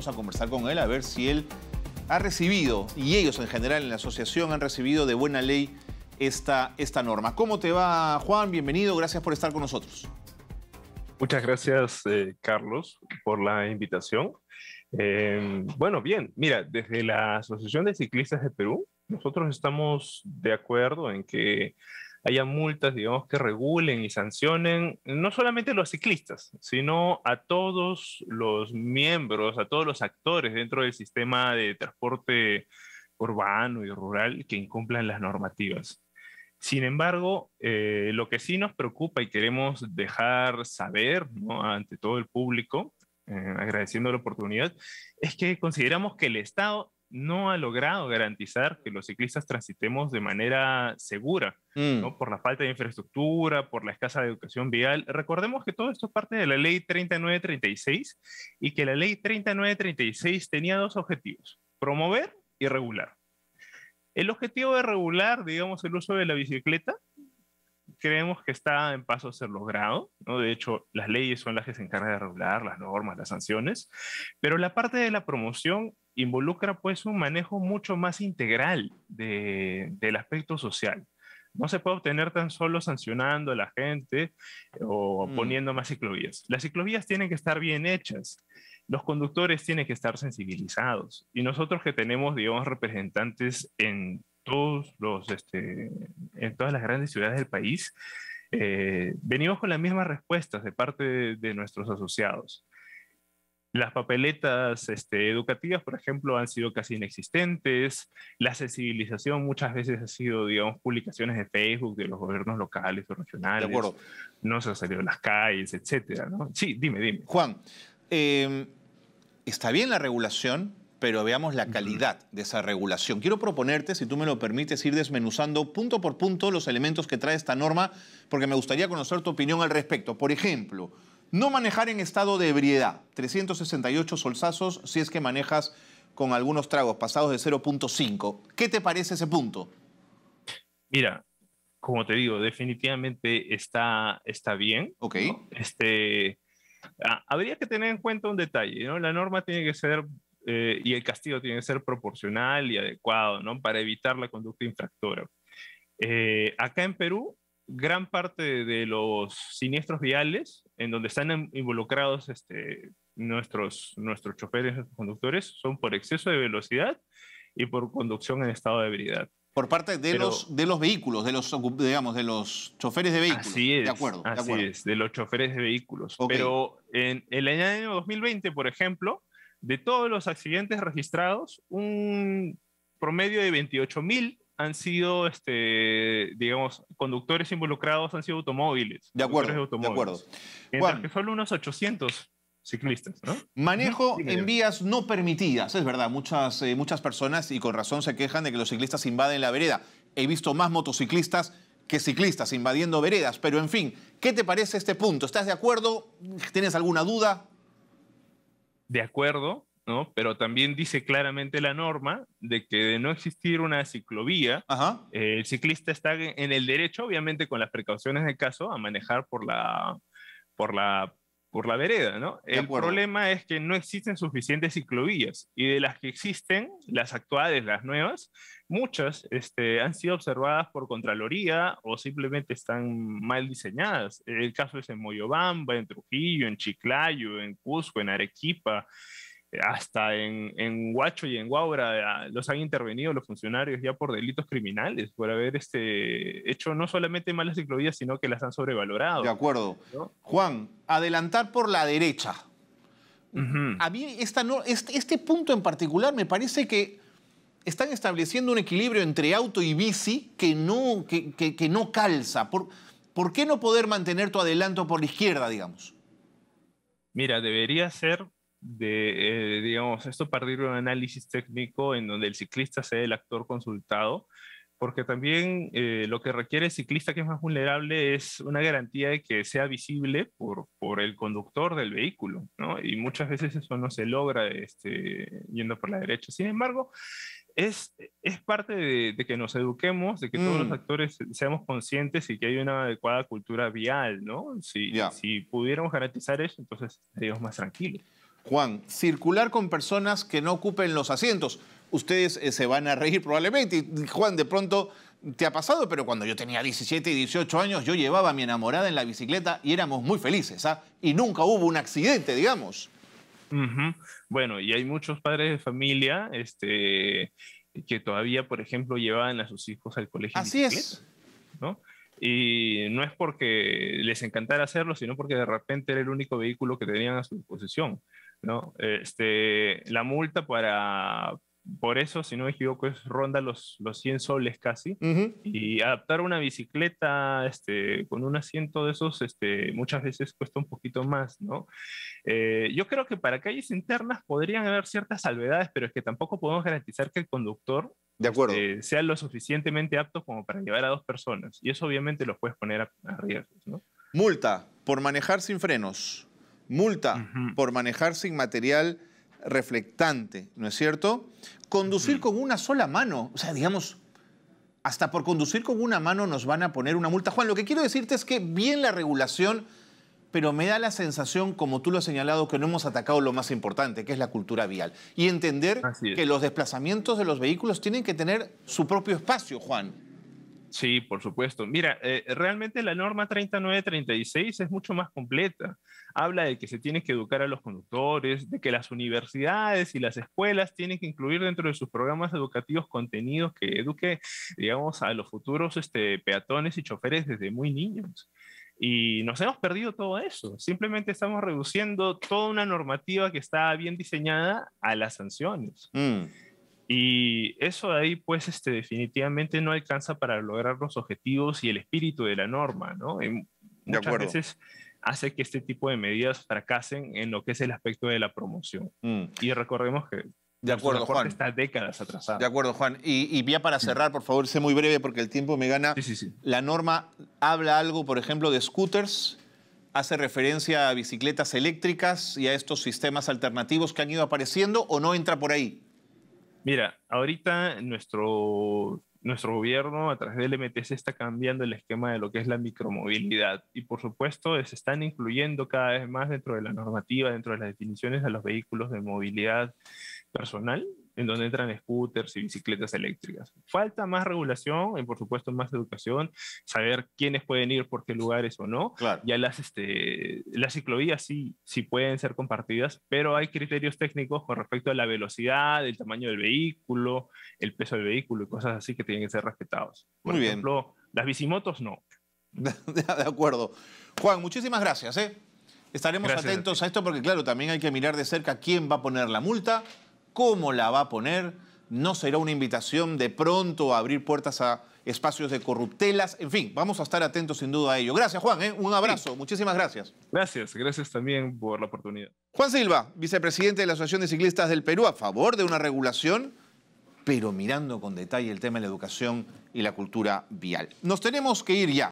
Vamos a conversar con él a ver si él ha recibido, y ellos en general en la asociación han recibido de buena ley esta, esta norma. ¿Cómo te va, Juan? Bienvenido, gracias por estar con nosotros. Muchas gracias, eh, Carlos, por la invitación. Em, bueno, bien, mira, desde la Asociación de Ciclistas de Perú, nosotros estamos de acuerdo en que haya multas, digamos, que regulen y sancionen no solamente a los ciclistas, sino a todos los miembros, a todos los actores dentro del sistema de transporte urbano y rural que incumplan las normativas. Sin embargo, eh, lo que sí nos preocupa y queremos dejar saber ante todo el público, eh, agradeciendo la oportunidad, es que consideramos que el Estado no ha logrado garantizar que los ciclistas transitemos de manera segura, mm. por la falta de infraestructura, por la escasa educación vial. Recordemos que todo esto parte de la ley 3936 y que la ley 3936 tenía dos objetivos, promover y regular. El objetivo de regular, digamos, el uso de la bicicleta creemos que está en paso a ser logrado, ¿no? De hecho, las leyes son las que se encargan de regular las normas, las sanciones, pero la parte de la promoción involucra pues un manejo mucho más integral del aspecto social. No se puede obtener tan solo sancionando a la gente o mm. poniendo más ciclovías. Las ciclovías tienen que estar bien hechas. Los conductores tienen que estar sensibilizados. Y nosotros que tenemos, digamos, representantes en todos los, este, en todas las grandes ciudades del país, eh, venimos con las mismas respuestas de parte de, nuestros asociados. Las papeletas este, educativas, por ejemplo, han sido casi inexistentes. La sensibilización muchas veces ha sido, digamos, publicaciones de Facebook de los gobiernos locales o regionales. De acuerdo. No se ha salido las calles, etcétera. ¿no? Sí, dime, dime. Juan, eh, está bien la regulación, pero veamos la calidad de esa regulación. Quiero proponerte, si tú me lo permites, ir desmenuzando punto por punto los elementos que trae esta norma, porque me gustaría conocer tu opinión al respecto. Por ejemplo, no manejar en estado de ebriedad, 368 solsazos si es que manejas con algunos tragos pasados de 0.5. ¿Qué te parece ese punto? Mira, como te digo, definitivamente está, está bien. Ok. Este, habría que tener en cuenta un detalle, ¿no? La norma tiene que ser eh, y el castigo tiene que ser proporcional y adecuado, ¿no? Para evitar la conducta infractora. Eh, acá en Perú, gran parte de los siniestros viales, en donde están involucrados este, nuestros, nuestros choferes, nuestros conductores, son por exceso de velocidad y por conducción en estado de ebriedad. Por parte de, los, de los vehículos, de los, digamos, de los choferes de vehículos. Así es. De acuerdo. Así es, de los choferes de vehículos. Pero en, el año 2020, por ejemplo, de todos los accidentes registrados, un promedio de 28.000 han sido, este, digamos, conductores involucrados han sido automóviles. De acuerdo. De, acuerdo. Mientras que solo unos 800 ciclistas, ¿no? Manejo en vías no permitidas, es verdad. Muchas, eh, muchas personas, y con razón, se quejan de que los ciclistas invaden la vereda. He visto más motociclistas que ciclistas invadiendo veredas, pero en fin, ¿qué te parece este punto? ¿Estás de acuerdo? ¿Tienes alguna duda? de acuerdo, ¿no? Pero también dice claramente la norma de que de no existir una ciclovía, eh, el ciclista está en el derecho, obviamente con las precauciones del caso, a manejar por la, por la, por la vereda, ¿no? El problema es que no existen suficientes ciclovías y de las que existen, las actuales, las nuevas, muchas este, han sido observadas por Contraloría o simplemente están mal diseñadas. El caso es en Moyobamba, en Trujillo, en Chiclayo, en Cusco, en Arequipa, hasta en, en Huacho y en Guaura ah, los han intervenido los funcionarios ya por delitos criminales, por haber este, hecho no solamente malas ciclovías, sino que las han sobrevalorado. De acuerdo. Juan, adelantar por la derecha. A mí no, este, este, punto en particular me parece que están estableciendo un equilibrio entre auto y bici que no, que, que, no calza. Por, ¿Por qué no poder mantener tu adelanto por la izquierda, digamos? Mira, debería ser de, eh, digamos, esto partir de un análisis técnico en donde el ciclista sea el actor consultado, porque también eh, lo que requiere el ciclista que es más vulnerable es una garantía de que sea visible por, por el conductor del vehículo, ¿no? Y muchas veces eso no se logra este, yendo por la derecha. Sin embargo, es, es parte de, que nos eduquemos, de que todos los mm. actores seamos conscientes y que hay una adecuada cultura vial, ¿no? Si, si pudiéramos garantizar eso, entonces estaríamos más tranquilos. Juan, circular con personas que no ocupen los asientos. Ustedes eh, se van a reír probablemente. Y, Juan, de pronto te ha pasado, pero cuando yo tenía 17 y 18 años, yo llevaba a mi enamorada en la bicicleta y éramos muy felices, ¿ah? Y nunca hubo un accidente, digamos. Bueno, y hay muchos padres de familia este, que todavía, por ejemplo, llevaban a sus hijos al colegio. Así en bicicleta, es. ¿no? y no es porque les encantara hacerlo, sino porque de repente era el único vehículo que tenían a su disposición. ¿no? Este, la multa para, por eso, si no me equivoco, es ronda los, 100 soles casi. Y adaptar una bicicleta este, con un asiento de esos este, muchas veces cuesta un poquito más, eh, yo creo que para calles internas podrían haber ciertas salvedades, pero es que tampoco podemos garantizar que el conductor de acuerdo. Este, lo suficientemente apto como para llevar a dos personas. Y eso obviamente lo puedes poner a, a Multa por manejar sin frenos multa por manejar sin material reflectante, ¿no es cierto? Conducir con una sola mano, o sea, digamos, hasta por conducir con una mano nos van a poner una multa. Juan, lo que quiero decirte es que bien la regulación, pero me da la sensación, como tú lo has señalado, que no hemos atacado lo más importante, que es la cultura vial. Y entender que los desplazamientos de los vehículos tienen que tener su propio espacio, Juan. Sí, por supuesto. Mira, eh, realmente la norma 3936 es mucho más completa. Habla de que se tiene que educar a los conductores, de que las universidades y las escuelas tienen que incluir dentro de sus programas educativos contenidos que eduque, digamos, a los futuros este, peatones y choferes desde muy niños. Y nos hemos perdido todo eso. Simplemente estamos reduciendo toda una normativa que está bien diseñada a las sanciones. Mm. Y eso de ahí, pues, este, definitivamente no alcanza para lograr los objetivos y el espíritu de la norma, ¿no? muchas veces hace que este tipo de medidas fracasen en lo que es el aspecto de la promoción. Mm. Y recordemos que de pues, acuerdo, Juan. Está décadas atrasada. De acuerdo, Juan. Y, y, ya para cerrar, por favor, sé muy breve porque el tiempo me gana. La norma habla algo, por ejemplo, de scooters, hace referencia a bicicletas eléctricas y a estos sistemas alternativos que han ido apareciendo o no entra por ahí. Mira, ahorita nuestro, nuestro gobierno a través del MTC está cambiando el esquema de lo que es la micromovilidad y por supuesto se están incluyendo cada vez más dentro de la normativa, dentro de las definiciones de los vehículos de movilidad personal en donde entran scooters y bicicletas eléctricas. Falta más regulación y por supuesto más educación, saber quiénes pueden ir por qué lugares o no. Ya las, este, las ciclovías sí, sí pueden ser compartidas, pero hay criterios técnicos con respecto a la velocidad, el tamaño del vehículo, el peso del vehículo y cosas así que tienen que ser respetados. Por Muy ejemplo, bien. las bicimotos no. de acuerdo. Juan, muchísimas gracias. ¿eh? Estaremos atentos a esto porque, claro, también hay que mirar de cerca quién va a poner la multa, cómo la va a poner, no será una invitación de pronto a abrir puertas a espacios de corruptelas, en fin, vamos a estar atentos sin duda a ello. Gracias Juan, ¿eh? un abrazo, muchísimas gracias. Gracias, gracias también por la oportunidad. Juan Silva, vicepresidente de la Asociación de Ciclistas del Perú, a favor de una regulación pero mirando con detalle el tema de la educación y la cultura vial. Nos tenemos que ir ya.